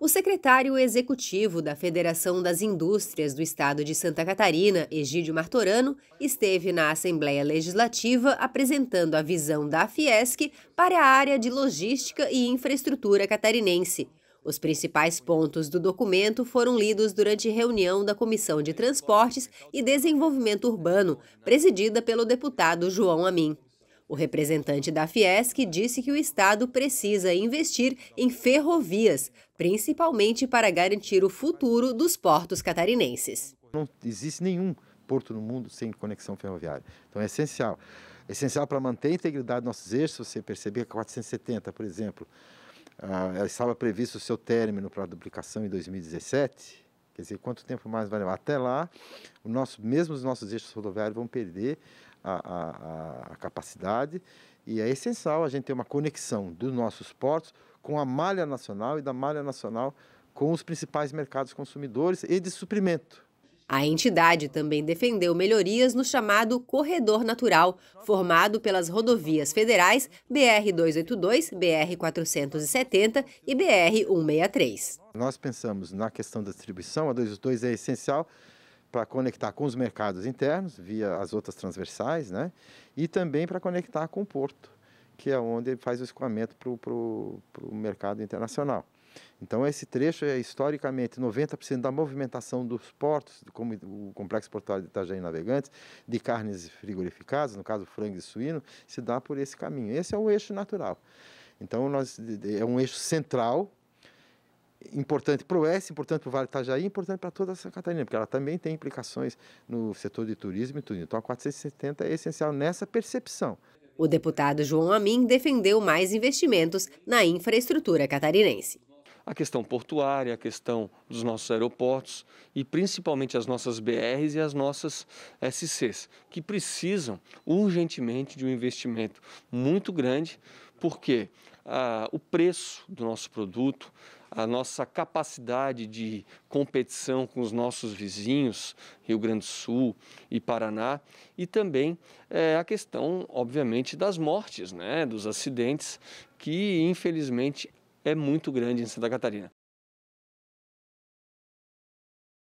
O secretário executivo da Federação das Indústrias do Estado de Santa Catarina, Egídio Martorano, esteve na Assembleia Legislativa apresentando a visão da Fiesc para a área de logística e infraestrutura catarinense. Os principais pontos do documento foram lidos durante reunião da Comissão de Transportes e Desenvolvimento Urbano, presidida pelo deputado João Amin. O representante da Fiesc disse que o Estado precisa investir em ferrovias, principalmente para garantir o futuro dos portos catarinenses. Não existe nenhum porto no mundo sem conexão ferroviária. Então é essencial. É essencial para manter a integridade dos nossos eixos. Você percebe que a 470, por exemplo, ah, estava previsto o seu término para a duplicação em 2017. Quer dizer, quanto tempo mais vai levar? Até lá, o nosso, mesmo os nossos eixos rodoviários vão perder a, a, a capacidade e é essencial a gente ter uma conexão dos nossos portos com a malha nacional e da malha nacional com os principais mercados consumidores e de suprimento. A entidade também defendeu melhorias no chamado Corredor Natural, formado pelas rodovias federais BR-282, BR-470 e BR-163. Nós pensamos na questão da distribuição, a 282 é essencial, para conectar com os mercados internos, via as outras transversais, né? e também para conectar com o porto, que é onde ele faz o escoamento para o mercado internacional. Então, esse trecho é historicamente 90% da movimentação dos portos, como o complexo portuário de Itajaí Navegantes, de carnes frigorificadas, no caso frango e suíno, se dá por esse caminho. Esse é o eixo natural. Então, nós, é um eixo central importante para o Oeste, importante para o Vale do Itajaí, importante para toda Santa Catarina, porque ela também tem implicações no setor de turismo e tudo. Então, a 470 é essencial nessa percepção. O deputado João Amin defendeu mais investimentos na infraestrutura catarinense a questão portuária, a questão dos nossos aeroportos e principalmente as nossas BRs e as nossas SCs, que precisam urgentemente de um investimento muito grande, porque ah, o preço do nosso produto, a nossa capacidade de competição com os nossos vizinhos, Rio Grande do Sul e Paraná, e também eh, a questão, obviamente, das mortes, né, dos acidentes, que infelizmente é muito grande em Santa Catarina.